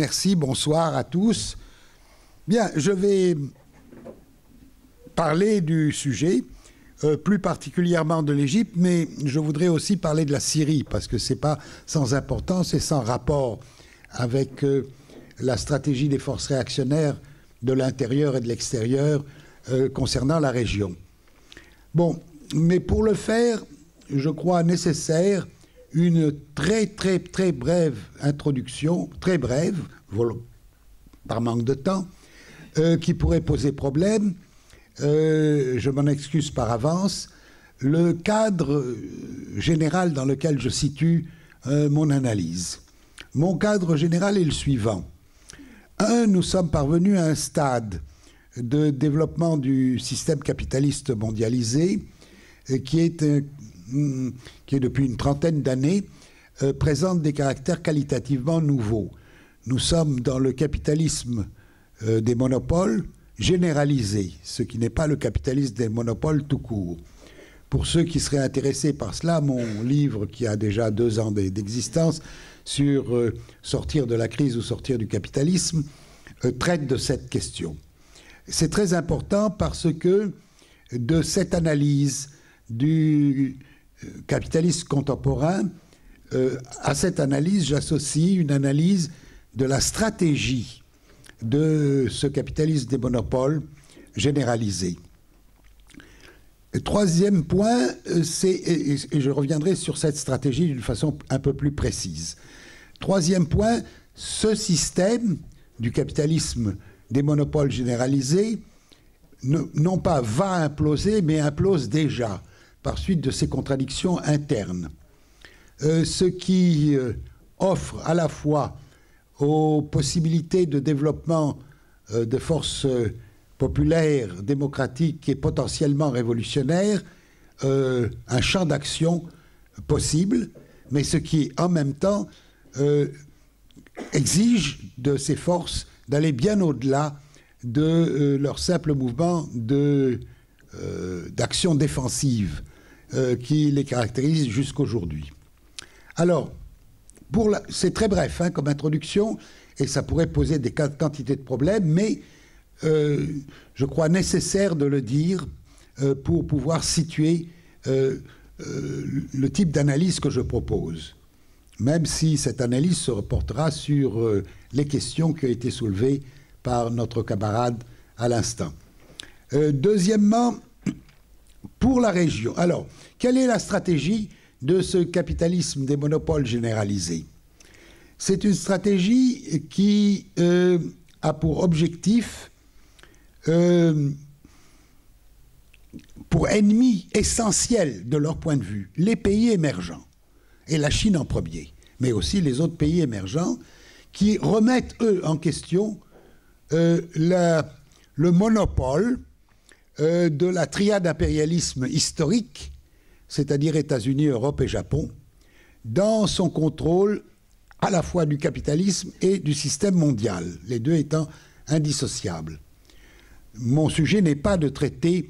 merci, bonsoir à tous. Bien, je vais parler du sujet, euh, plus particulièrement de l'Égypte, mais je voudrais aussi parler de la Syrie, parce que ce n'est pas sans importance et sans rapport avec euh, la stratégie des forces réactionnaires de l'intérieur et de l'extérieur euh, concernant la région. Bon, mais pour le faire, je crois nécessaire une très très très brève introduction, très brève, par manque de temps, euh, qui pourrait poser problème. Euh, je m'en excuse par avance. Le cadre euh, général dans lequel je situe mon analyse. Mon cadre général est le suivant. Un, nous sommes parvenus à un stade de développement du système capitaliste mondialisé qui est un Mm, qui est depuis une trentaine d'années, euh, présente des caractères qualitativement nouveaux. Nous sommes dans le capitalisme euh, des monopoles généralisé, ce qui n'est pas le capitalisme des monopoles tout court. Pour ceux qui seraient intéressés par cela, mon livre, qui a déjà deux ans d'existence, sur euh, sortir de la crise ou sortir du capitalisme, traite de cette question. C'est très important parce que de cette analyse du, capitaliste contemporain, euh, à cette analyse, j'associe une analyse de la stratégie de ce capitalisme des monopoles généralisé. Troisième point, euh, c'est, et je reviendrai sur cette stratégie d'une façon un peu plus précise. Troisième point, ce système du capitalisme des monopoles généralisés, non pas va imploser, mais implose déjà par suite de ces contradictions internes. Euh, ce qui euh, offre à la fois aux possibilités de développement euh, de forces populaires, démocratiques et potentiellement révolutionnaires, un champ d'action possible, mais ce qui en même temps exige de ces forces d'aller bien au-delà de leur simple mouvement d'action défensive euh, qui les caractérise jusqu'aujourd'hui. Alors, c'est très bref hein, comme introduction, et ça pourrait poser des quantités de problèmes, mais euh, je crois nécessaire de le dire euh, pour pouvoir situer le type d'analyse que je propose, même si cette analyse se reportera sur les questions qui ont été soulevées par notre camarade à l'instant. deuxièmement, pour la région. Alors, quelle est la stratégie de ce capitalisme des monopoles généralisés C'est une stratégie qui euh, a pour objectif, euh, pour ennemi essentiel de leur point de vue, les pays émergents, et la Chine en premier, mais aussi les autres pays émergents, qui remettent, eux, en question euh, le monopole euh, de la triade impérialisme historique, c'est-à-dire États-Unis, Europe et Japon, dans son contrôle à la fois du capitalisme et du système mondial, les deux étant indissociables. Mon sujet n'est pas de traiter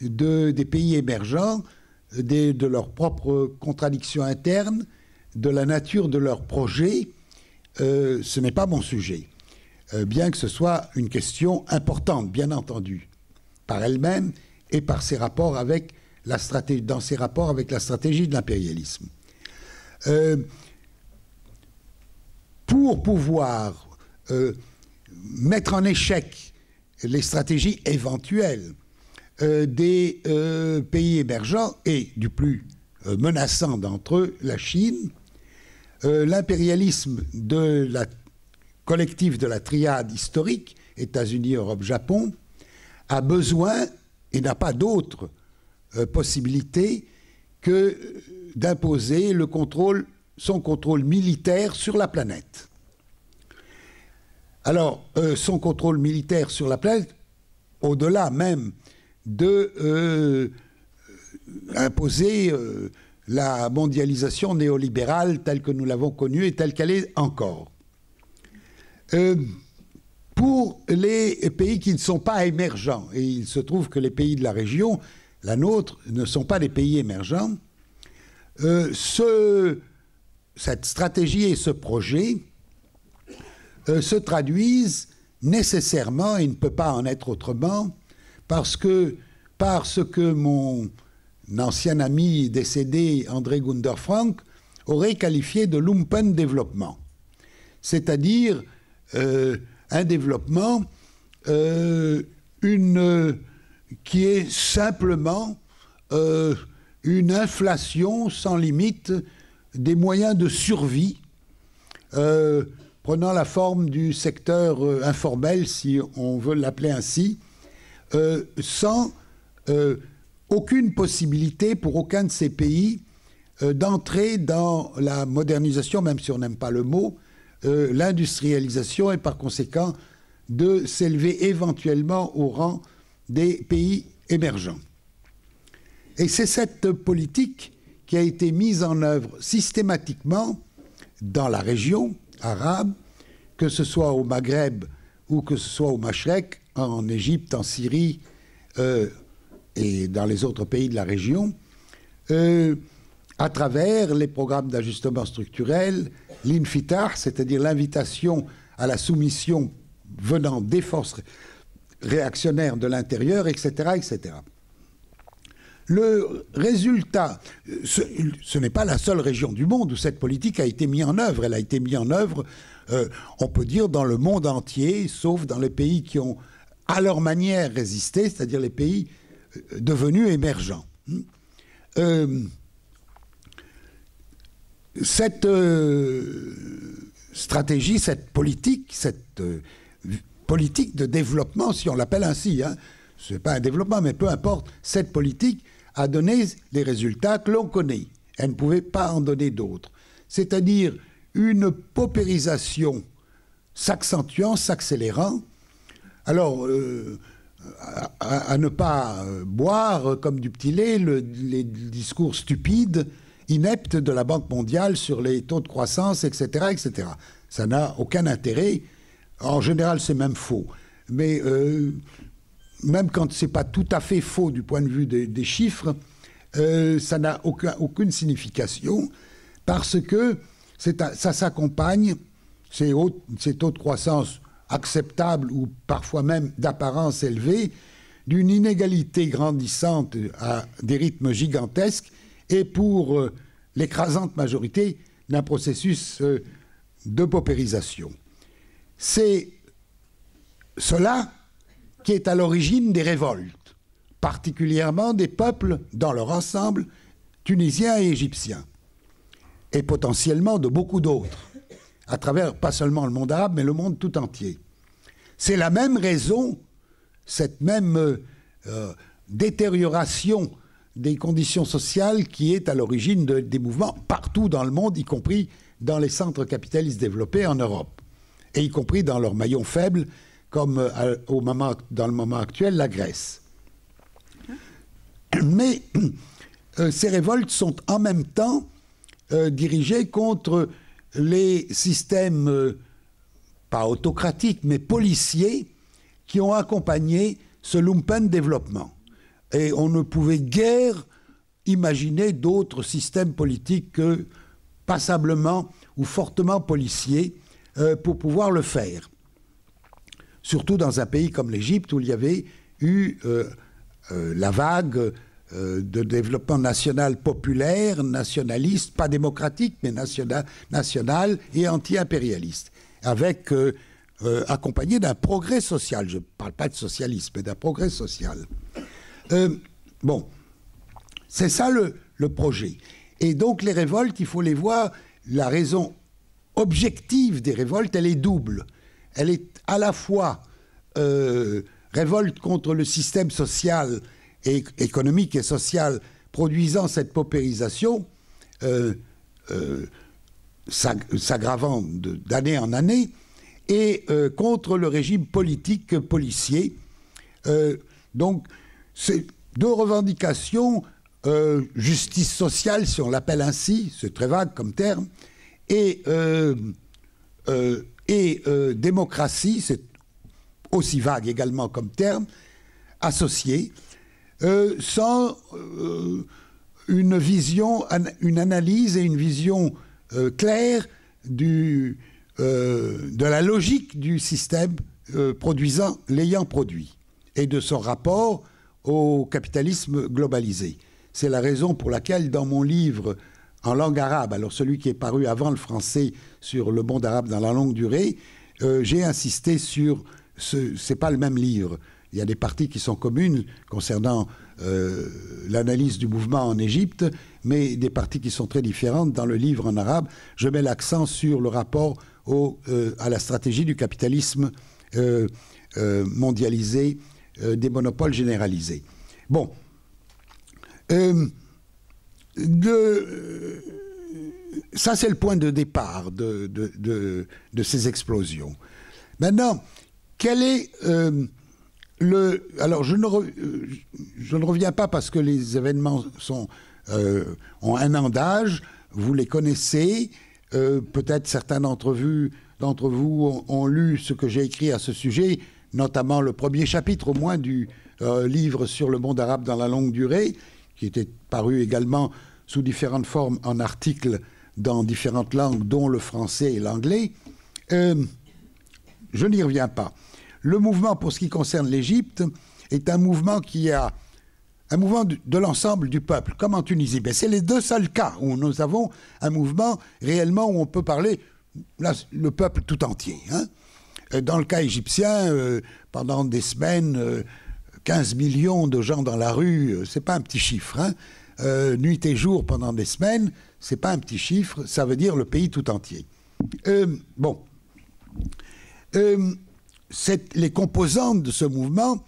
des pays émergents, de leurs propres contradictions internes, de la nature de leurs projets, euh, ce n'est pas mon sujet, euh, bien que ce soit une question importante, bien entendu par elle-même et par ses rapports avec la stratégie, dans ses rapports avec la stratégie de l'impérialisme. Euh, pour pouvoir euh, mettre en échec les stratégies éventuelles euh, des pays émergents et du plus menaçant d'entre eux, la Chine, l'impérialisme de la collectif de la triade historique, États-Unis, Europe, Japon, a besoin et n'a pas d'autre euh, possibilité que d'imposer le contrôle, son contrôle militaire sur la planète. Alors, euh, son contrôle militaire sur la planète, au-delà même de euh, imposer la mondialisation néolibérale telle que nous l'avons connue et telle qu'elle est encore pour les pays qui ne sont pas émergents. Et il se trouve que les pays de la région, la nôtre, ne sont pas des pays émergents. Euh, cette stratégie et ce projet euh, se traduisent nécessairement, et ne peut pas en être autrement, parce que, parce que mon ancien ami décédé, André Gunder Frank, aurait qualifié de lumpen développement. C'est-à-dire euh, un développement euh, qui est simplement euh, une inflation sans limite des moyens de survie, euh, prenant la forme du secteur informel, si on veut l'appeler ainsi, sans aucune possibilité pour aucun de ces pays d'entrer dans la modernisation, même si on n'aime pas le mot, euh, l'industrialisation et par conséquent de s'élever éventuellement au rang des pays émergents. Et c'est cette politique qui a été mise en œuvre systématiquement dans la région arabe, que ce soit au Maghreb ou que ce soit au Machrek, en Égypte, en Syrie euh, et dans les autres pays de la région, euh, à travers les programmes d'ajustement structurel, l'infitar, c'est-à-dire l'invitation à la soumission venant des forces réactionnaires de l'intérieur, etc., etc. Le résultat, ce, n'est pas la seule région du monde où cette politique a été mise en œuvre. Elle a été mise en œuvre, euh, on peut dire, dans le monde entier, sauf dans les pays qui ont à leur manière résisté, c'est-à-dire les pays euh, devenus émergents. Hmm. Euh, cette euh, stratégie, cette politique, cette euh, politique de développement, si on l'appelle ainsi, hein. ce n'est pas un développement, mais peu importe, cette politique a donné les résultats que l'on connaît. Elle ne pouvait pas en donner d'autres. C'est-à-dire une paupérisation s'accentuant, s'accélérant. Alors, euh, à, ne pas boire comme du petit lait les discours stupides inepte de la Banque mondiale sur les taux de croissance, etc. etc. Ça n'a aucun intérêt. En général, c'est même faux. Mais euh, même quand ce n'est pas tout à fait faux du point de vue des, chiffres, euh, ça n'a aucune signification parce que ça s'accompagne, ces, ces, taux de croissance acceptables ou parfois même d'apparence élevée, d'une inégalité grandissante à des rythmes gigantesques et pour euh, l'écrasante majorité d'un processus euh, de paupérisation. C'est cela qui est à l'origine des révoltes, particulièrement des peuples dans leur ensemble, tunisiens et égyptiens, et potentiellement de beaucoup d'autres, à travers pas seulement le monde arabe, mais le monde tout entier. C'est la même raison, cette même euh, détérioration des conditions sociales qui est à l'origine des mouvements partout dans le monde, y compris dans les centres capitalistes développés en Europe, et y compris dans leurs maillons faibles, comme euh, au moment, dans le moment actuel la Grèce. Mais euh, ces révoltes sont en même temps euh, dirigées contre les systèmes, pas autocratiques, mais policiers, qui ont accompagné ce lumpen développement et on ne pouvait guère imaginer d'autres systèmes politiques que passablement ou fortement policiers euh, pour pouvoir le faire. Surtout dans un pays comme l'Égypte où il y avait eu euh, euh, la vague de développement national populaire, nationaliste, pas démocratique, mais national, et anti-impérialiste, avec accompagné d'un progrès social. Je ne parle pas de socialisme, mais d'un progrès social. Euh, bon, c'est ça le, projet. Et donc les révoltes, il faut les voir, la raison objective des révoltes, elle est double. Elle est à la fois euh, révolte contre le système social, et, économique et social produisant cette paupérisation, euh, s'aggravant d'année en année, et contre le régime politique policier. donc, c'est deux revendications, euh, justice sociale, si on l'appelle ainsi, c'est très vague comme terme, et, euh, euh, et démocratie, c'est aussi vague également comme terme, associées, sans une vision, une analyse et une vision claire de la logique du système produisant l'ayant produit et de son rapport au capitalisme globalisé. C'est la raison pour laquelle, dans mon livre en langue arabe, alors celui qui est paru avant le français sur le monde arabe dans la longue durée, euh, j'ai insisté sur ce. C'est pas le même livre. Il y a des parties qui sont communes concernant euh, l'analyse du mouvement en Égypte, mais des parties qui sont très différentes. Dans le livre en arabe, je mets l'accent sur le rapport euh, à la stratégie du capitalisme mondialisé euh, des monopoles généralisés. Bon. Euh, ça, c'est le point de départ de, de, ces explosions. Maintenant, quel est euh, le... Alors, je ne, reviens pas parce que les événements sont, ont un an d'âge, vous les connaissez, peut-être certains d'entre vous, ont, lu ce que j'ai écrit à ce sujet, notamment le premier chapitre au moins du euh, livre sur le monde arabe dans la longue durée, qui était paru également sous différentes formes en articles dans différentes langues, dont le français et l'anglais. Euh, je n'y reviens pas. Le mouvement pour ce qui concerne l'Égypte est un mouvement qui a un mouvement de, l'ensemble du peuple, comme en Tunisie. Mais ben, c'est les deux seuls cas où nous avons un mouvement réellement où on peut parler le peuple tout entier. Hein. Euh, dans le cas égyptien, euh, pendant des semaines, 15 euh, millions de gens dans la rue, c'est pas un petit chiffre. Hein. nuit et jour pendant des semaines, c'est pas un petit chiffre, ça veut dire le pays tout entier. bon. les composantes de ce mouvement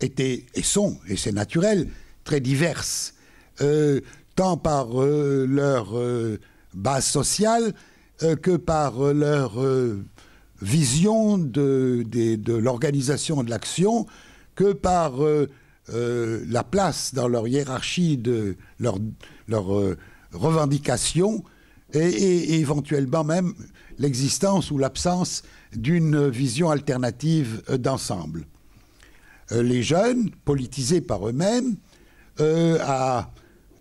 étaient, et sont, et c'est naturel, très diverses, tant par leur base sociale que par leur vision de, l'organisation de l'action que par euh, euh, la place dans leur hiérarchie de leurs leur, euh, revendication revendications et, et, éventuellement même l'existence ou l'absence d'une vision alternative d'ensemble. les jeunes, politisés par eux-mêmes, à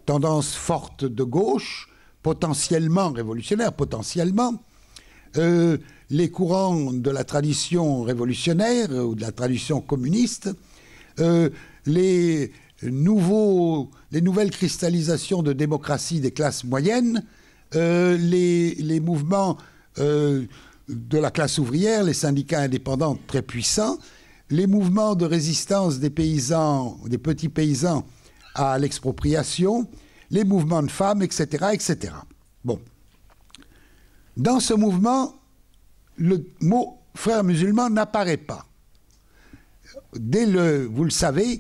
tendance forte de gauche, potentiellement révolutionnaire, potentiellement, les courants de la tradition révolutionnaire ou de la tradition communiste, euh, les, nouveaux, les nouvelles cristallisations de démocratie des classes moyennes, euh, les, les, mouvements euh, de la classe ouvrière, les syndicats indépendants très puissants, les mouvements de résistance des paysans, des petits paysans à l'expropriation, les mouvements de femmes, etc., etc. Bon. Dans ce mouvement, le mot frère musulman n'apparaît pas. Dès le, vous le savez,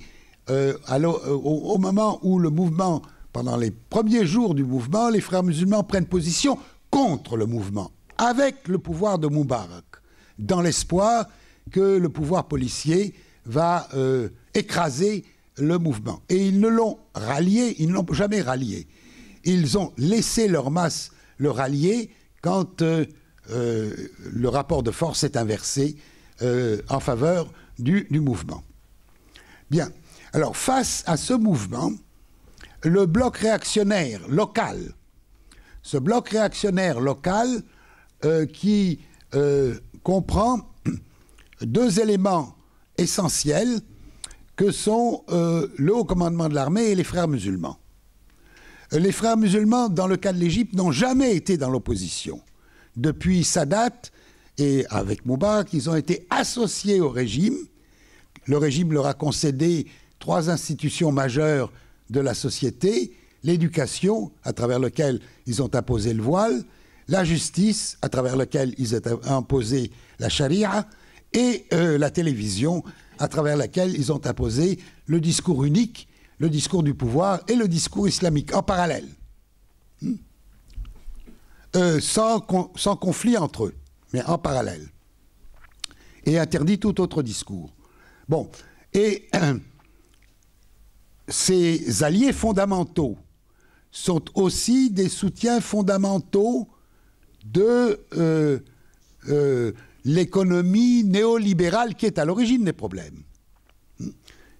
euh, alors, euh, au, moment où le mouvement, pendant les premiers jours du mouvement, les frères musulmans prennent position contre le mouvement, avec le pouvoir de Moubarak, dans l'espoir que le pouvoir policier va euh, écraser le mouvement. Et ils ne l'ont rallié, ils ne l'ont jamais rallié. Ils ont laissé leur masse le rallier quand euh, le rapport de force est inversé euh, en faveur du, mouvement. Bien. Alors, face à ce mouvement, le bloc réactionnaire local, ce bloc réactionnaire local euh, qui comprend deux éléments essentiels que sont le haut commandement de l'armée et les frères musulmans. Les frères musulmans, dans le cas de l'Égypte, n'ont jamais été dans l'opposition depuis sa date et avec Moubarak, ils ont été associés au régime. Le régime leur a concédé trois institutions majeures de la société, l'éducation, à travers laquelle ils ont imposé le voile, la justice, à travers laquelle ils ont imposé la charia, et euh, la télévision, à travers laquelle ils ont imposé le discours unique, le discours du pouvoir et le discours islamique en parallèle. Euh, sans, conflit entre eux, mais en parallèle. Et interdit tout autre discours. Bon, et ces alliés fondamentaux sont aussi des soutiens fondamentaux de euh, euh, l'économie néolibérale qui est à l'origine des problèmes,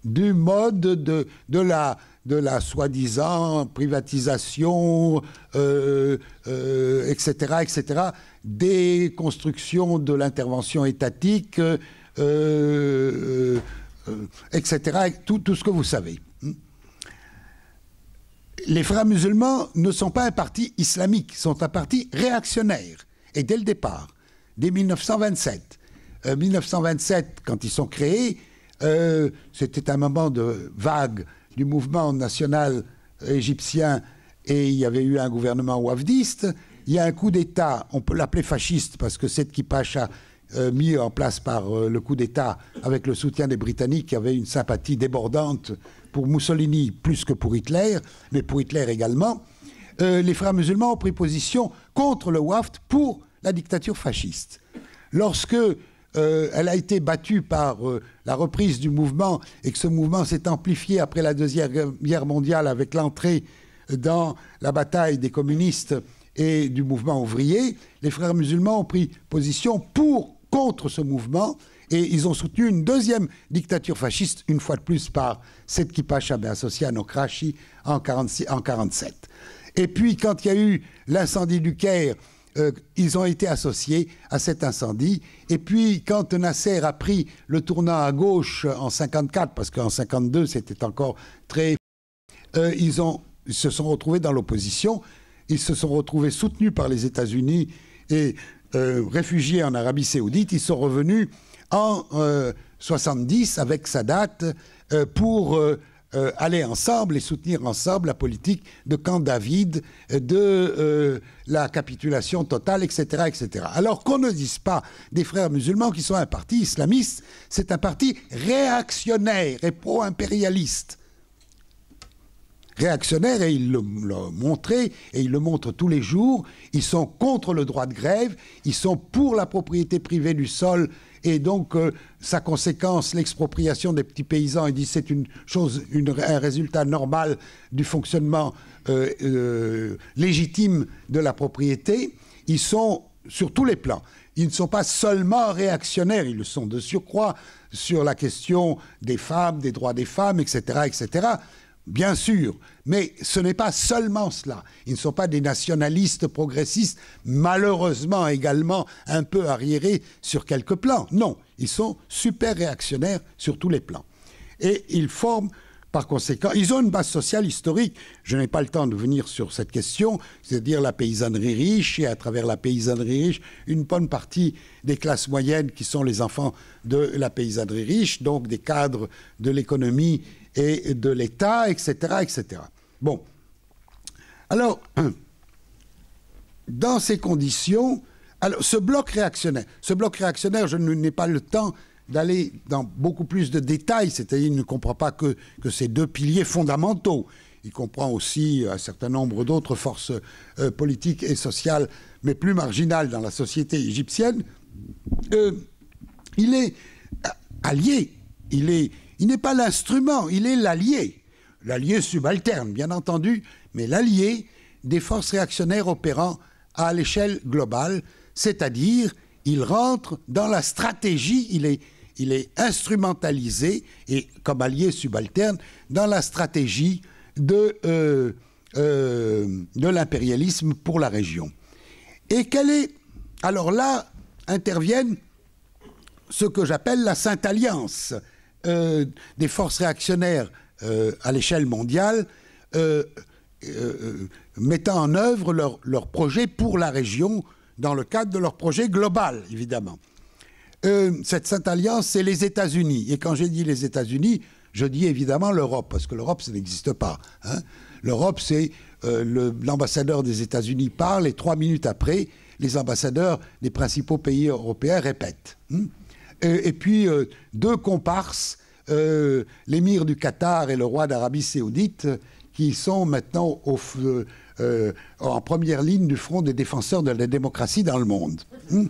du mode de la de la soi-disant privatisation, etc., euh, euh, etc., des constructions de l'intervention étatique, euh, etc., tout, ce que vous savez. Les frères musulmans ne sont pas un parti islamique, sont un parti réactionnaire. Et dès le départ, dès 1927, 1927, quand ils sont créés, c'était un moment de vague du mouvement national égyptien et il y avait eu un gouvernement wafdiste. Il y a un coup d'État, on peut l'appeler fasciste parce que cette qui Pacha euh, mis en place par euh, le coup d'État avec le soutien des Britanniques qui avaient une sympathie débordante pour Mussolini plus que pour Hitler, mais pour Hitler également. Euh, les frères musulmans ont pris position contre le WAFT pour la dictature fasciste. Lorsque euh, elle a été battue par euh, la reprise du mouvement et que ce mouvement s'est amplifié après la Deuxième Guerre mondiale avec l'entrée dans la bataille des communistes et du mouvement ouvrier, les frères musulmans ont pris position pour, contre ce mouvement et ils ont soutenu une deuxième dictature fasciste, une fois de plus par cette Setki Pacha Ben à à Nokrachi en 1947. Et puis quand il y a eu l'incendie du Caire, euh, ils ont été associés à cet incendie. Et puis, quand Nasser a pris le tournant à gauche en 54, parce qu'en 52, c'était encore très... Euh, ils, ont, se sont retrouvés dans l'opposition, ils se sont retrouvés soutenus par les États-Unis et euh, réfugiés en Arabie saoudite. Ils sont revenus en 70 avec Sadat pour euh, aller ensemble et soutenir ensemble la politique de Camp David, euh, de euh, la capitulation totale, etc., Alors qu'on ne dise pas des frères musulmans qui sont un parti islamiste, c'est un parti réactionnaire et pro-impérialiste Réactionnaire, et il le, montre et ils le montrent tous les jours. Ils sont contre le droit de grève, ils sont pour la propriété privée du sol et donc, euh, sa conséquence, l'expropriation des petits paysans, et dit c'est une chose, un résultat normal du fonctionnement euh, euh, légitime de la propriété. Ils sont sur tous les plans. Ils ne sont pas seulement réactionnaires, ils le sont de surcroît sur la question des femmes, des droits des femmes, etc., etc bien sûr, mais ce n'est pas seulement cela. Ils ne sont pas des nationalistes progressistes, malheureusement également un peu arriérés sur quelques plans. Non, ils sont super réactionnaires sur tous les plans. Et ils forment, par conséquent, ils ont une base sociale historique. Je n'ai pas le temps de venir sur cette question, c'est-à-dire la paysannerie riche, et à travers la paysannerie riche, une bonne partie des classes moyennes qui sont les enfants de la paysannerie riche, donc des cadres de l'économie et de l'État, etc., etc. Bon. Alors, dans ces conditions, ce bloc réactionnaire, ce bloc réactionnaire, je n'ai pas le temps d'aller dans beaucoup plus de détails, c'est-à-dire il ne comprend pas que, ces deux piliers fondamentaux. Il comprend aussi un certain nombre d'autres forces euh, politiques et sociales, mais plus marginales dans la société égyptienne. Euh, il est euh, allié, il est, il n'est pas l'instrument, il est l'allié. L'allié subalterne, bien entendu, mais l'allié des forces réactionnaires opérant à l'échelle globale, c'est-à-dire il rentre dans la stratégie, il est, instrumentalisé, et comme allié subalterne, dans la stratégie euh, euh, de, l'impérialisme pour la région. Et quelle est. Alors là interviennent ce que j'appelle la Sainte Alliance, euh, des forces réactionnaires euh, à l'échelle mondiale euh, mettant en œuvre leur, projet pour la région dans le cadre de leur projet global, évidemment. cette Sainte Alliance, c'est les États-Unis. Et quand j'ai dit les États-Unis, je dis évidemment l'Europe, parce que l'Europe, ça n'existe pas. Hein. L'Europe, c'est l'ambassadeur des États-Unis parle et trois minutes après, les ambassadeurs des principaux pays européens répètent. Hein. Euh, et, puis euh, deux comparses, euh, l'émir du Qatar et le roi d'Arabie saoudite, qui sont maintenant au, en première ligne du front des défenseurs de la démocratie dans le monde. Hum?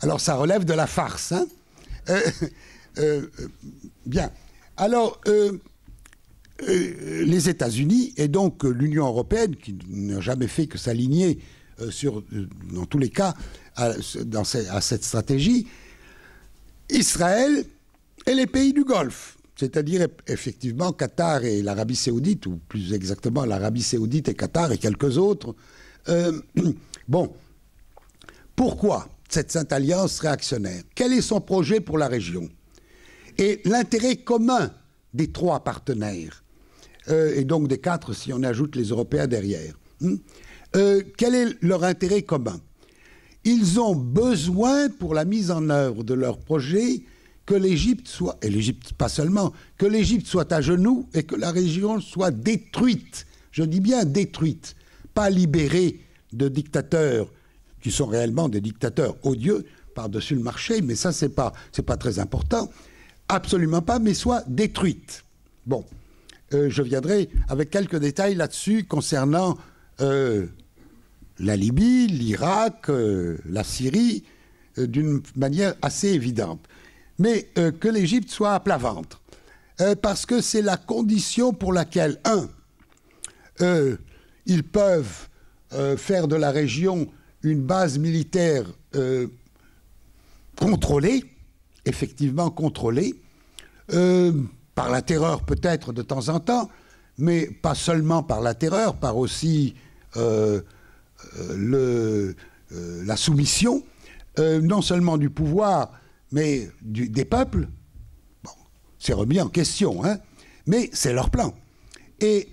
alors ça relève de la farce. Hein? bien. Alors, les États-Unis et donc l'Union européenne, qui n'a jamais fait que s'aligner sur, dans tous les cas, à cette stratégie, Israël et les pays du Golfe, c'est-à-dire effectivement Qatar et l'Arabie saoudite, ou plus exactement l'Arabie saoudite et Qatar et quelques autres. Euh, bon, pourquoi cette Sainte Alliance réactionnaire Quel est son projet pour la région Et l'intérêt commun des trois partenaires, euh, et donc des quatre si on ajoute les Européens derrière, hmm, euh, quel est leur intérêt commun ils ont besoin, pour la mise en œuvre de leur projet, que l'Égypte soit, et l'Égypte pas seulement, que l'Égypte soit à genoux et que la région soit détruite. Je dis bien détruite, pas libérée de dictateurs qui sont réellement des dictateurs odieux par-dessus le marché, mais ça c'est pas c'est pas très important, absolument pas, mais soit détruite. Bon, euh, je viendrai avec quelques détails là-dessus concernant euh, la Libye, l'Irak, euh, la Syrie, euh, d'une manière assez évidente. Mais euh, que l'Égypte soit à plat ventre, parce que c'est la condition pour laquelle, un, ils peuvent faire de la région une base militaire contrôlée, effectivement contrôlée, par la terreur peut-être de temps en temps, mais pas seulement par la terreur, par aussi euh, euh, la soumission, euh, non seulement du pouvoir, mais des peuples, c'est remis en question, hein. mais c'est leur plan. Et,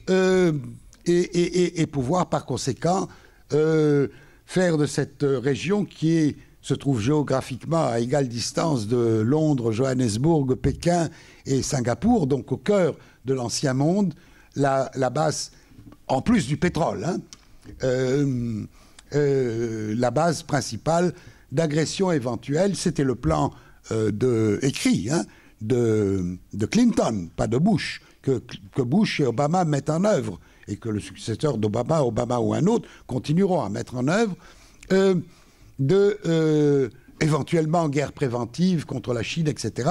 pouvoir par conséquent faire de cette région qui se trouve géographiquement à égale distance de Londres, Johannesburg, Pékin et Singapour, donc au cœur de l'ancien monde, la, base, en plus du pétrole, hein, euh, euh, la base principale d'agression éventuelle. C'était le plan euh, de, écrit hein, de, Clinton, pas de Bush, que, Bush et Obama mettent en œuvre et que le successeur d'Obama, Obama ou un autre, continueront à mettre en œuvre, euh, de éventuellement guerre préventive contre la Chine, etc.,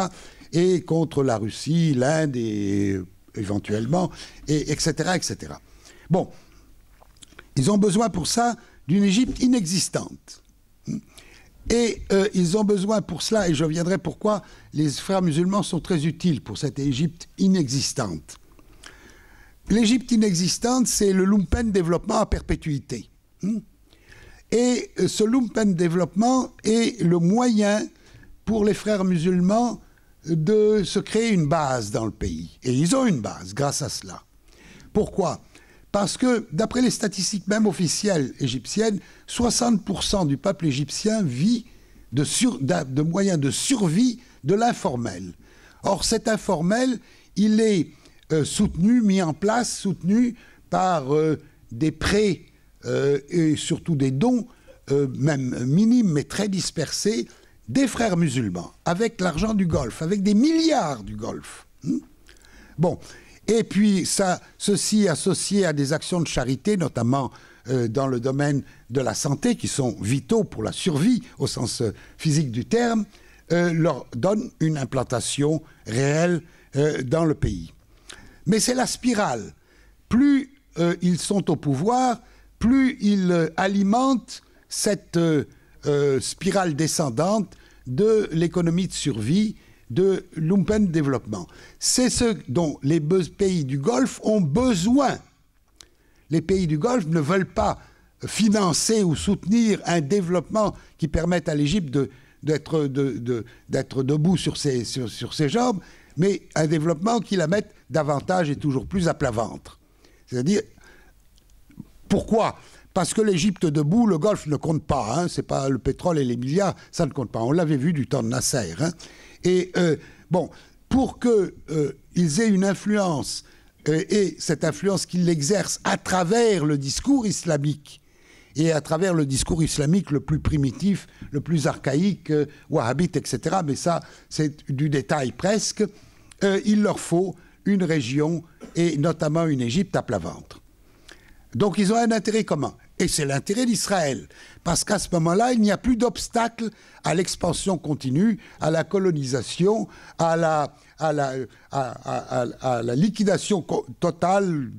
et contre la Russie, l'Inde, et éventuellement, et, etc., etc. Bon, ils ont besoin pour ça d'une Égypte inexistante. Et euh, ils ont besoin pour cela, et je reviendrai pourquoi les frères musulmans sont très utiles pour cette Égypte inexistante. L'Égypte inexistante, c'est le lumpen développement à perpétuité. Et euh, ce lumpen développement est le moyen pour les frères musulmans de se créer une base dans le pays. Et ils ont une base grâce à cela. Pourquoi parce que, d'après les statistiques même officielles égyptiennes, 60% du peuple égyptien vit de, de moyens de survie de l'informel. Or, cet informel, il est euh, soutenu, mis en place, soutenu par euh, des prêts euh, et surtout des dons, même minimes mais très dispersés, des frères musulmans, avec l'argent du Golfe, avec des milliards du Golfe. Hmm bon, et puis, ça, ceci associé à des actions de charité, notamment euh, dans le domaine de la santé, qui sont vitaux pour la survie au sens euh, physique du terme, euh, leur donne une implantation réelle dans le pays. Mais c'est la spirale. Plus ils sont au pouvoir, plus ils alimentent cette spirale descendante de l'économie de survie de lumpen développement. C'est ce dont les pays du Golfe ont besoin. Les pays du Golfe ne veulent pas financer ou soutenir un développement qui permette à l'Égypte d'être de, debout sur ses, sur, ses jambes, mais un développement qui la mette davantage et toujours plus à plat ventre. C'est-à-dire, pourquoi parce que l'Égypte debout, le Golfe ne compte pas. Hein. c'est pas le pétrole et les milliards, ça ne compte pas. On l'avait vu du temps de Nasser. Hein. Et euh, bon, pour qu'ils euh, aient une influence, euh, et cette influence qu'ils exercent à travers le discours islamique, et à travers le discours islamique le plus primitif, le plus archaïque, wahhabite, etc. Mais ça, c'est du détail presque. il leur faut une région, et notamment une Égypte à plat ventre. Donc ils ont un intérêt commun. Et c'est l'intérêt d'Israël, parce qu'à ce moment-là, il n'y a plus d'obstacle à l'expansion continue, à la colonisation, à la, à la, liquidation totale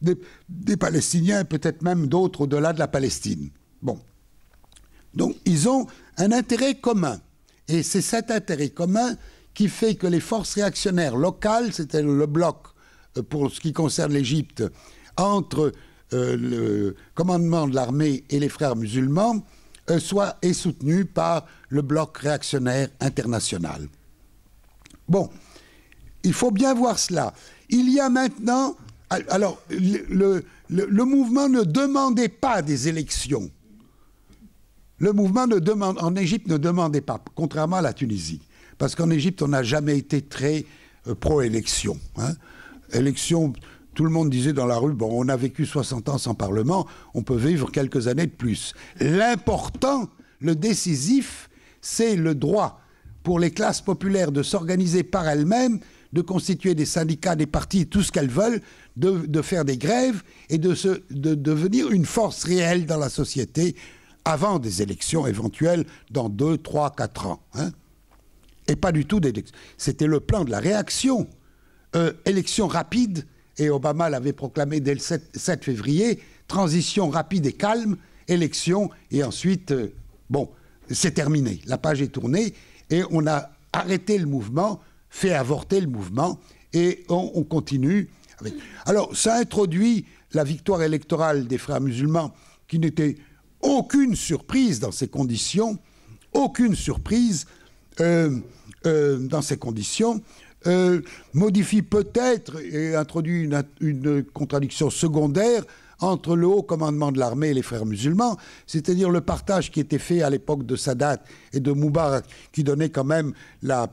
des, Palestiniens et peut-être même d'autres au-delà de la Palestine. Bon. Donc, ils ont un intérêt commun. Et c'est cet intérêt commun qui fait que les forces réactionnaires locales, c'était le bloc euh, pour ce qui concerne l'Égypte, entre euh, le commandement de l'armée et les frères musulmans euh, soit est soutenu par le bloc réactionnaire international. Bon, il faut bien voir cela. Il y a maintenant, alors le, le, mouvement ne demandait pas des élections. Le mouvement ne demande, en Égypte ne demandait pas, contrairement à la Tunisie, parce qu'en Égypte on n'a jamais été très euh, pro-élection. Hein. Élection, Élection tout le monde disait dans la rue, bon, on a vécu 60 ans sans Parlement, on peut vivre quelques années de plus. L'important, le décisif, c'est le droit pour les classes populaires de s'organiser par elles-mêmes, de constituer des syndicats, des partis, tout ce qu'elles veulent, de, faire des grèves et de, se, devenir une force réelle dans la société avant des élections éventuelles dans 2, 3, 4 ans. Hein. et pas du tout d'élections. C'était le plan de la réaction. Euh, élections rapides et Obama l'avait proclamé dès le 7, février, transition rapide et calme, élection, et ensuite, euh, bon, c'est terminé, la page est tournée, et on a arrêté le mouvement, fait avorter le mouvement, et on, continue. Alors, ça introduit la victoire électorale des frères musulmans, qui n'était aucune surprise dans ces conditions, aucune surprise euh, euh, dans ces conditions. Euh, modifie peut-être et introduit une, contradiction secondaire entre le haut commandement de l'armée et les frères musulmans, c'est-à-dire le partage qui était fait à l'époque de Sadat et de Mubarak, qui donnait quand même la,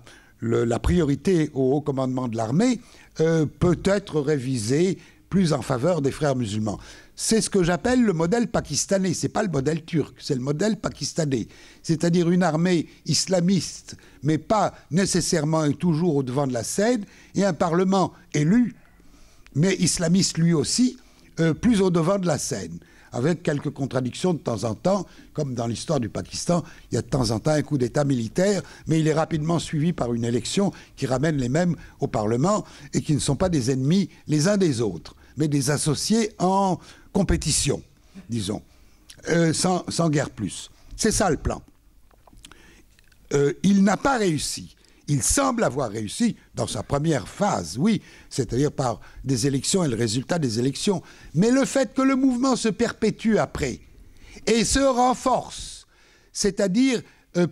priorité au haut commandement de l'armée, euh, peut être révisé plus en faveur des frères musulmans c'est ce que j'appelle le modèle pakistanais. C'est pas le modèle turc, c'est le modèle pakistanais. C'est-à-dire une armée islamiste, mais pas nécessairement et toujours au devant de la scène, et un parlement élu, mais islamiste lui aussi, euh, plus au devant de la scène. Avec quelques contradictions de temps en temps, comme dans l'histoire du Pakistan, il y a de temps en temps un coup d'État militaire, mais il est rapidement suivi par une élection qui ramène les mêmes au Parlement et qui ne sont pas des ennemis les uns des autres mais des associés en compétition, disons, euh, sans, guerre plus. C'est ça le plan. Euh, il n'a pas réussi. Il semble avoir réussi dans sa première phase, oui, c'est-à-dire par des élections et le résultat des élections. Mais le fait que le mouvement se perpétue après et se renforce, c'est-à-dire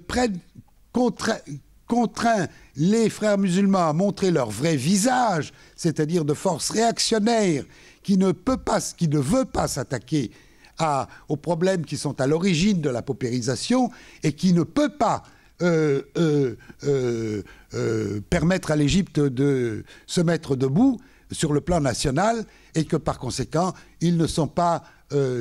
prenne euh, prenne, contraint les frères musulmans à montrer leur vrai visage, c'est-à-dire de force réactionnaire qui ne peut pas, qui ne veut pas s'attaquer aux problèmes qui sont à l'origine de la paupérisation et qui ne peut pas euh, euh, euh, permettre à l'Égypte de se mettre debout sur le plan national et que par conséquent, ils ne sont pas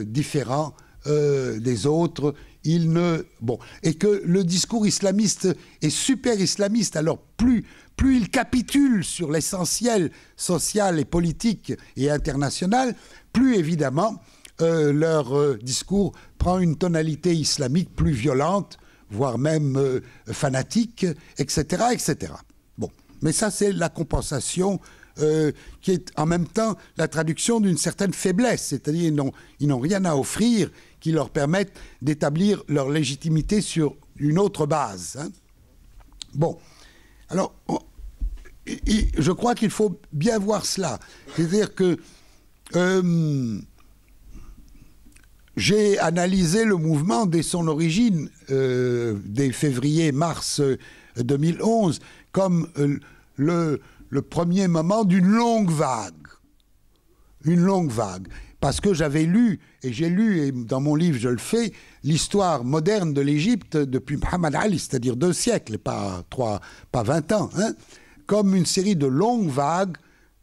différents des autres, il ne bon et que le discours islamiste est super islamiste alors plus plus il capitule sur l'essentiel social et politique et international plus évidemment euh, leur euh, discours prend une tonalité islamique plus violente voire même euh, fanatique etc etc bon mais ça c'est la compensation qui est en même temps la traduction d'une certaine faiblesse, c'est-à-dire ils n'ont rien à offrir qui leur permettent d'établir leur légitimité sur une autre base. Hein. Bon, alors, je crois qu'il faut bien voir cela. C'est-à-dire que euh, j'ai analysé le mouvement dès son origine, euh, dès février-mars 2011, euh, comme le premier moment d'une longue vague. Une longue vague parce que j'avais lu, et j'ai lu, et dans mon livre je le fais, l'histoire moderne de l'Égypte depuis Muhammad Ali, c'est-à-dire deux siècles, pas trois, pas vingt ans, hein, comme une série de longues vagues,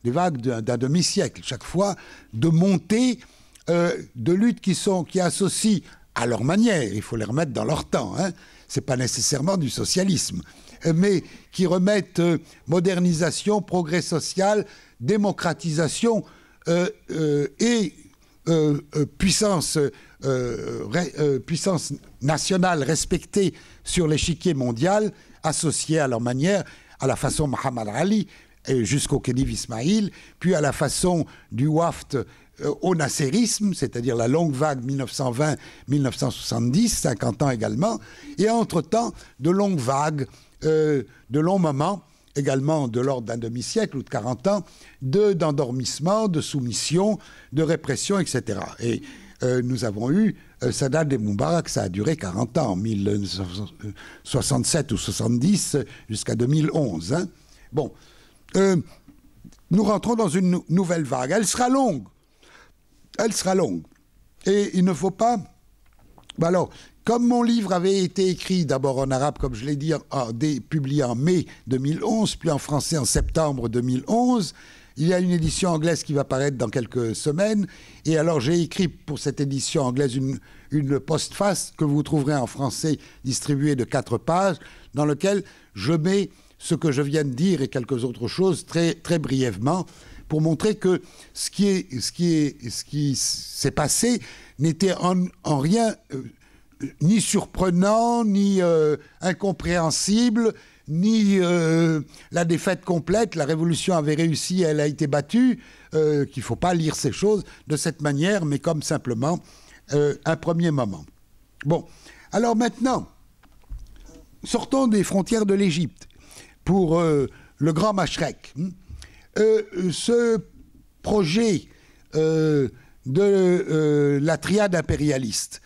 des vagues d'un demi-siècle chaque fois, de montées, euh, de luttes qui, sont, qui associent à leur manière, il faut les remettre dans leur temps, ce hein, c'est pas nécessairement du socialisme, euh, mais qui remettent euh, modernisation, progrès social, démocratisation, et euh, euh, euh, puissance, nationale respectée sur l'échiquier mondial, associée à leur manière, à la façon Muhammad Ali, jusqu'au Khedive Ismail, puis à la façon du Waft au nasserisme, c'est-à-dire la longue vague 1920-1970, 50 ans également, et entre-temps de longues vagues, de longs moments également de l'ordre d'un demi-siècle ou de 40 ans, d'endormissement, de, soumission, de répression, etc. Et euh, nous avons eu euh, Sadat et Moubarak, ça a duré 40 ans, 1967 ou 70 jusqu'à 2011. Hein. Bon, euh, nous rentrons dans une nouvelle vague. Elle sera longue. Elle sera longue. Et il ne faut pas... Bah alors, comme mon livre avait été écrit d'abord en arabe, comme je l'ai dit, publié en mai 2011, puis en français en septembre 2011, il y a une édition anglaise qui va paraître dans quelques semaines. Et alors, j'ai écrit pour cette édition anglaise une, une postface que vous trouverez en français distribuée de quatre pages, dans lequel je mets ce que je viens de dire et quelques autres choses très, très brièvement pour montrer que ce qui est, ce est, s'est passé n'était en, rien euh, ni surprenant, ni euh, incompréhensible, ni euh, la défaite complète, la révolution avait réussi, elle a été battue, euh, qu'il ne faut pas lire ces choses de cette manière, mais comme simplement un premier moment. Bon, alors maintenant, sortons des frontières de l'Égypte pour le grand Machrek. Hein. ce projet de la triade impérialiste,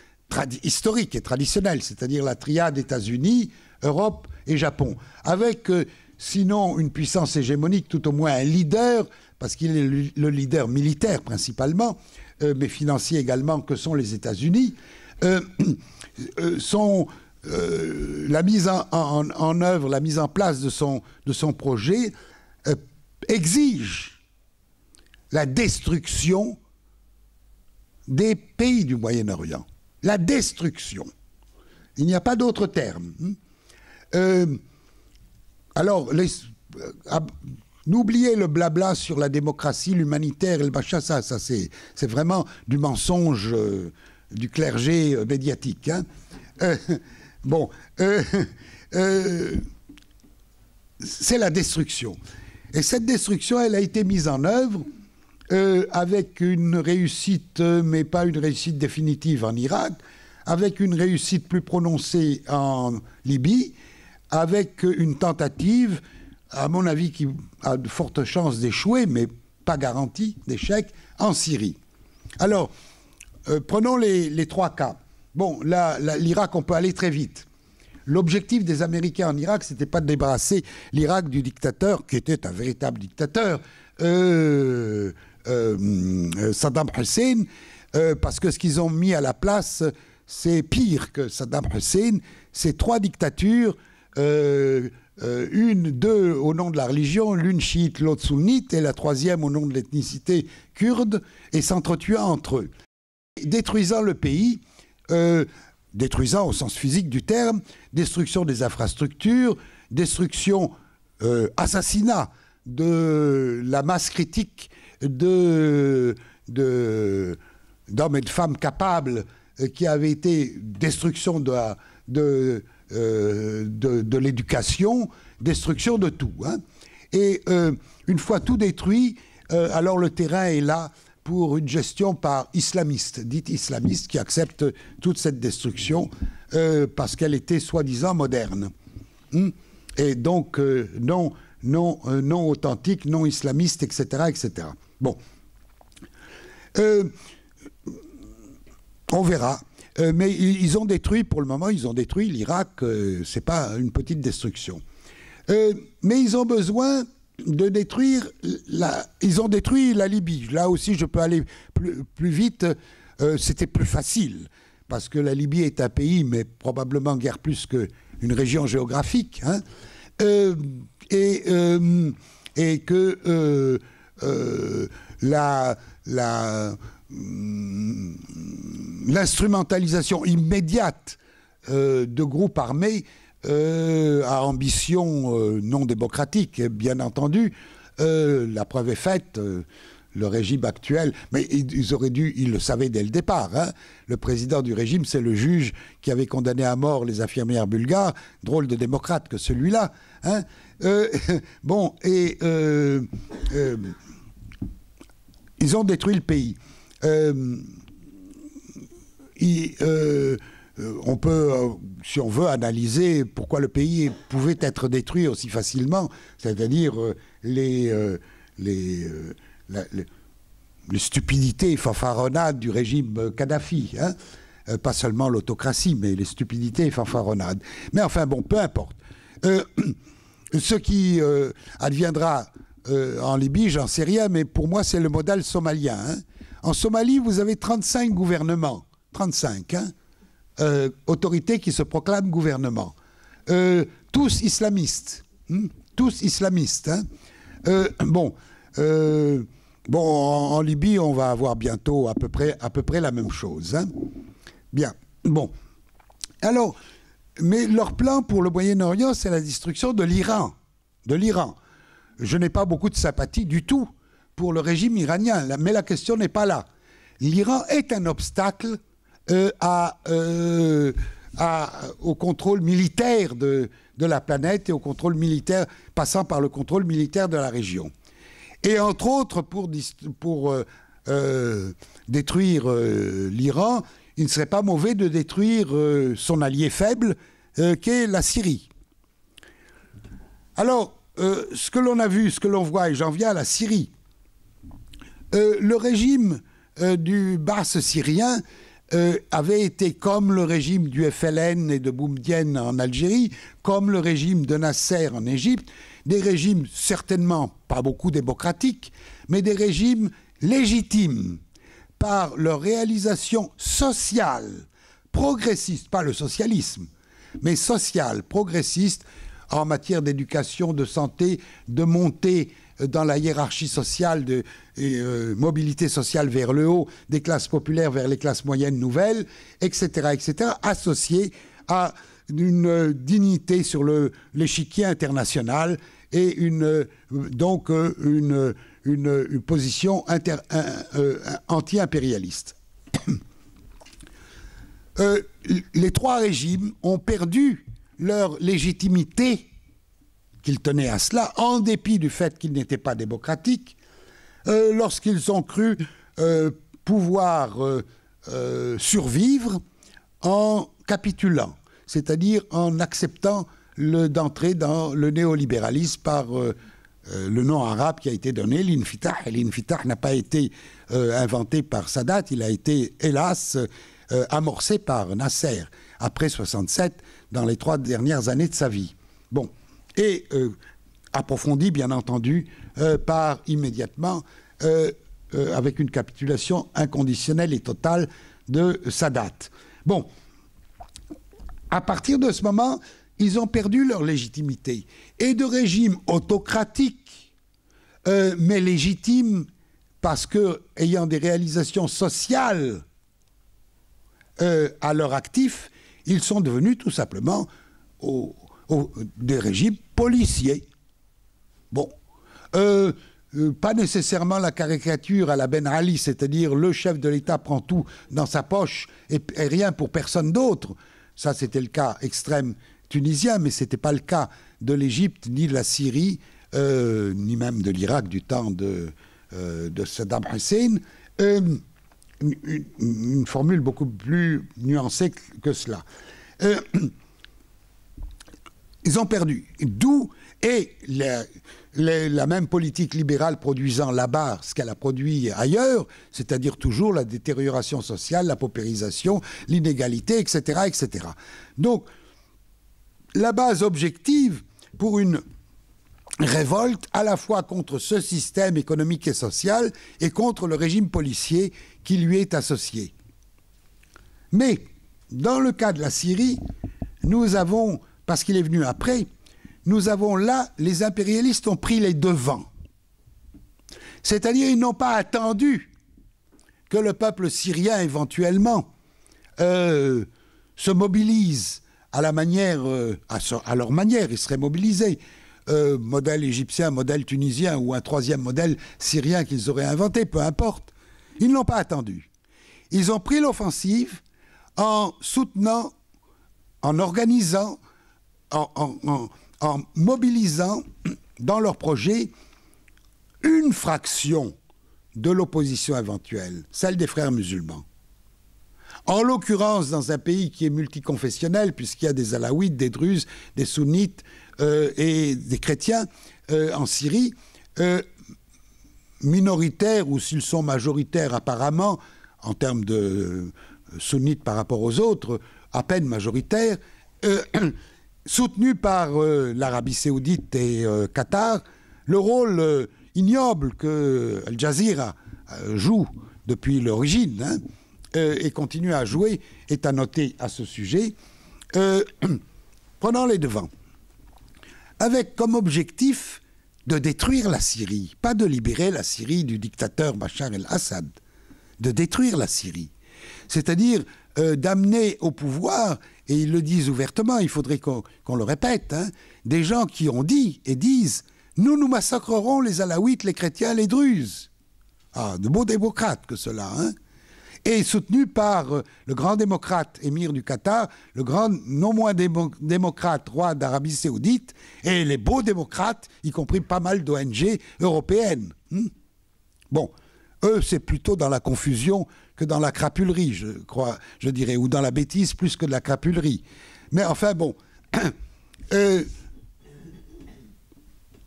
historique et traditionnelle, c'est-à-dire la triade États-Unis, Europe et Japon, avec euh, sinon une puissance hégémonique, tout au moins un leader, parce qu'il est le, leader militaire principalement, euh, mais financier également, que sont les États-Unis, euh, la mise en, œuvre, la mise en place de son, de son projet exige la destruction des pays du Moyen-Orient la destruction. Il n'y a pas d'autre terme. Hein. Euh, alors, euh, n'oubliez le blabla sur la démocratie, l'humanitaire et le bachassa. Ça, c'est, vraiment du mensonge euh, du clergé médiatique. Hein. bon, c'est la destruction. Et cette destruction, elle a été mise en œuvre euh, avec une réussite, euh, mais pas une réussite définitive en Irak, avec une réussite plus prononcée en Libye, avec une tentative, à mon avis, qui a de fortes chances d'échouer, mais pas garantie d'échec, en Syrie. Alors, euh, prenons les, trois cas. Bon, l'Irak, on peut aller très vite. L'objectif des Américains en Irak, c'était pas de débarrasser l'Irak du dictateur, qui était un véritable dictateur, euh, euh, euh, Saddam Hussein, euh, parce que ce qu'ils ont mis à la place, c'est pire que Saddam Hussein, c'est trois dictatures. une, deux au nom de la religion, l'une chiite, l'autre sunnite, et la troisième au nom de l'ethnicité kurde, et s'entretuant entre eux, détruisant le pays, détruisant au sens physique du terme, destruction des infrastructures, destruction, assassinat de la masse critique de, d'hommes et de femmes capables euh, qui avaient été destruction de euh, de, de, l'éducation, destruction de tout. Hein. Et euh, une fois tout détruit, alors le terrain est là pour une gestion par islamistes, dites islamistes, qui acceptent toute cette destruction parce qu'elle était soi-disant moderne. Hein. et donc non, non, non authentique, non islamiste, etc., etc. Bon. Euh, on verra. Euh, mais ils ont détruit, pour le moment, ils ont détruit l'Irak. ce euh, c'est pas une petite destruction. mais ils ont besoin de détruire la. Ils ont détruit la Libye. Là aussi, je peux aller plus, vite. C'était plus facile parce que la Libye est un pays, mais probablement guère plus qu'une région géographique. Hein. et que euh, la, mm, l'instrumentalisation immédiate euh, de groupes armés euh, à ambition non démocratique, bien entendu. la preuve est faite le régime actuel, mais ils, auraient dû, ils le savaient dès le départ. Hein. Le président du régime, c'est le juge qui avait condamné à mort les infirmières bulgares. Drôle de démocrate que celui-là. Hein. bon, et ils ont détruit le pays. Euh, euh, on peut, euh, si on veut, analyser pourquoi le pays pouvait être détruit aussi facilement, c'est-à-dire les, les, stupidités fanfaronnades du régime Kadhafi. Hein. pas seulement l'autocratie, mais les stupidités et fanfaronnades. Mais enfin bon, peu importe. ce qui adviendra euh, en Libye, j'en sais rien, mais pour moi, c'est le modèle somalien. Hein. En Somalie, vous avez 35 gouvernements, 35, hein, euh, autorités qui se proclament gouvernement. Euh, tous islamistes, hmm, tous islamistes. Hein. bon, bon en, Libye, on va avoir bientôt à peu près, à peu près la même chose. Bien, bon. Alors, mais leur plan pour le Moyen-Orient, c'est la destruction de l'Iran. De l'Iran je n'ai pas beaucoup de sympathie du tout pour le régime iranien, mais la question n'est pas là. L'Iran est un obstacle euh, euh, au contrôle militaire de, la planète et au contrôle militaire, passant par le contrôle militaire de la région. Et entre autres, pour, euh, détruire l'Iran, il ne serait pas mauvais de détruire son allié faible, qui est la Syrie. Alors, euh, ce que l'on a vu, ce que l'on voit, et j'en viens à la Syrie, euh, le régime euh, du basse syrien avait été, comme le régime du FLN et de Boumdienne en Algérie, comme le régime de Nasser en Égypte, des régimes certainement pas beaucoup démocratiques, mais des régimes légitimes par leur réalisation sociale, progressiste, pas le socialisme, mais sociale, progressiste, en matière d'éducation, de santé, de montée euh, dans la hiérarchie sociale, de euh, mobilité sociale vers le haut, des classes populaires vers les classes moyennes nouvelles, etc., etc., associé à une euh, dignité sur l'échiquier international et une, donc une, une, position anti-impérialiste. les trois régimes ont perdu leur légitimité qu'ils tenaient à cela, en dépit du fait qu'ils n'étaient pas démocratiques, euh, lorsqu'ils ont cru euh, pouvoir euh, survivre en capitulant, c'est-à-dire en acceptant d'entrer dans le néolibéralisme par le nom arabe qui a été donné, l'infitah. L'infitah n'a pas été inventé par Sadat, il a été, hélas, amorcé par Nasser. Après 67, dans les trois dernières années de sa vie. Bon, et approfondie, euh, approfondi, bien entendu, euh, par immédiatement, euh, avec une capitulation inconditionnelle et totale de sa date. Bon, à partir de ce moment, ils ont perdu leur légitimité. Et de régime autocratique, mais légitime, parce que ayant des réalisations sociales à leur actif, ils sont devenus tout simplement des régimes policiers. Bon. Euh, euh, pas nécessairement la caricature à la Ben Ali, c'est-à-dire le chef de l'État prend tout dans sa poche et, rien pour personne d'autre. Ça, c'était le cas extrême tunisien, mais ce n'était pas le cas de l'Égypte, ni de la Syrie, euh, ni même de l'Irak du temps de Saddam Hussein une, formule beaucoup plus nuancée que cela. Euh, ils ont perdu. D'où est la, même politique libérale produisant là-bas ce qu'elle a produit ailleurs, c'est-à-dire toujours la détérioration sociale, la paupérisation, l'inégalité, etc., etc. Donc, la base objective pour une révolte à la fois contre ce système économique et social et contre le régime policier qui lui est associé. Mais dans le cas de la Syrie, nous avons, parce qu'il est venu après, nous avons là, les impérialistes ont pris les devants. C'est-à-dire, ils n'ont pas attendu que le peuple syrien, éventuellement, euh, se mobilise à la manière, euh, à, leur manière, ils seraient mobilisés. Euh, modèle égyptien, modèle tunisien ou un troisième modèle syrien qu'ils auraient inventé, peu importe. Ils ne l'ont pas attendu. Ils ont pris l'offensive en soutenant, en organisant, en, mobilisant dans leur projet une fraction de l'opposition éventuelle, celle des frères musulmans. En l'occurrence, dans un pays qui est multiconfessionnel, puisqu'il y a des alaouites, des druzes, des sunnites euh, et des chrétiens euh, en Syrie, euh, minoritaires ou s'ils sont majoritaires apparemment, en termes de euh, sunnites par rapport aux autres, à peine majoritaires, euh, soutenus par euh, l'Arabie saoudite et Qatar, le rôle ignoble que Al Jazeera joue depuis l'origine hein, et continue à jouer est à noter à ce sujet. Prenons les devants, avec comme objectif de détruire la Syrie, pas de libérer la Syrie du dictateur Bachar el-Assad, de détruire la Syrie. C'est-à-dire euh, d'amener au pouvoir, et ils le disent ouvertement, il faudrait qu'on le répète, hein, des gens qui ont dit et disent Nous, nous massacrerons les Alaouites, les chrétiens, les Druzes. Ah, de beaux démocrates que cela, hein et soutenu par euh, le grand démocrate émir du Qatar, le grand non moins démocrate roi d'Arabie saoudite, et les beaux démocrates, y compris pas mal d'ONG européennes. Hmm. bon, eux, c'est plutôt dans la confusion que dans la crapulerie, je crois, je dirais, ou dans la bêtise plus que de la crapulerie. Mais enfin, bon, euh,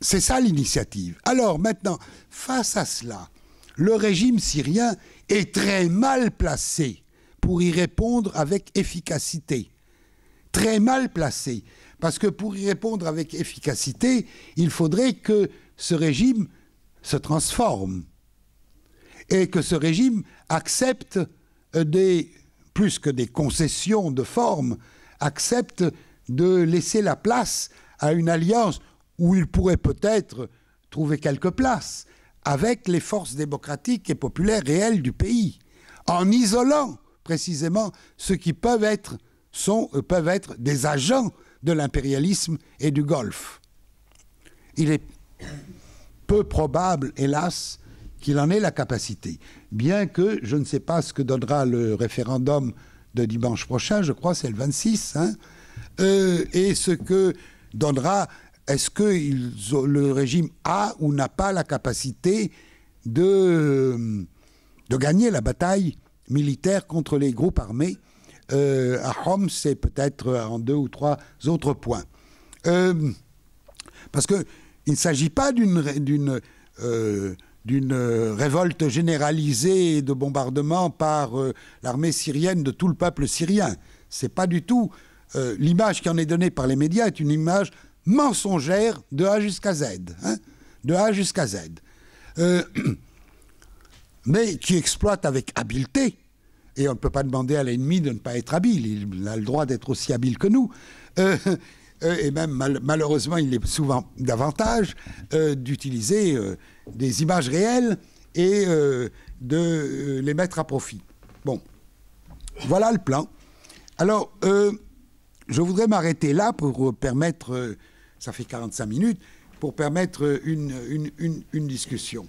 c'est ça l'initiative. Alors maintenant, face à cela, le régime syrien, est très mal placé pour y répondre avec efficacité. Très mal placé. Parce que pour y répondre avec efficacité, il faudrait que ce régime se transforme et que ce régime accepte des, plus que des concessions de forme, accepte de laisser la place à une alliance où il pourrait peut-être trouver quelque place, avec les forces démocratiques et populaires réelles du pays, en isolant précisément ceux qui peuvent être, sont, euh, peuvent être des agents de l'impérialisme et du Golfe. Il est peu probable, hélas, qu'il en ait la capacité. Bien que je ne sais pas ce que donnera le référendum de dimanche prochain, je crois c'est le 26, hein, euh, et ce que donnera est-ce que le régime a ou n'a pas la capacité de, euh, de gagner la bataille militaire contre les groupes armés euh, à Homs c'est peut-être en deux ou trois autres points. Euh, parce qu'il ne s'agit pas d'une révolte généralisée de bombardement par l'armée syrienne de tout le peuple syrien. n'est pas du tout. L'image qui en est donnée par les médias est une image mensongère de A jusqu'à Z. Hein, de A jusqu'à Z. Euh, mais qui exploite avec habileté, et on ne peut pas demander à l'ennemi de ne pas être habile, il a le droit d'être aussi habile que nous, euh, euh, et même malheureusement il est souvent davantage d'utiliser des images réelles et de les mettre à profit. Bon, voilà le plan. Alors, je voudrais m'arrêter là pour permettre ça fait 45 minutes, pour permettre une, une discussion.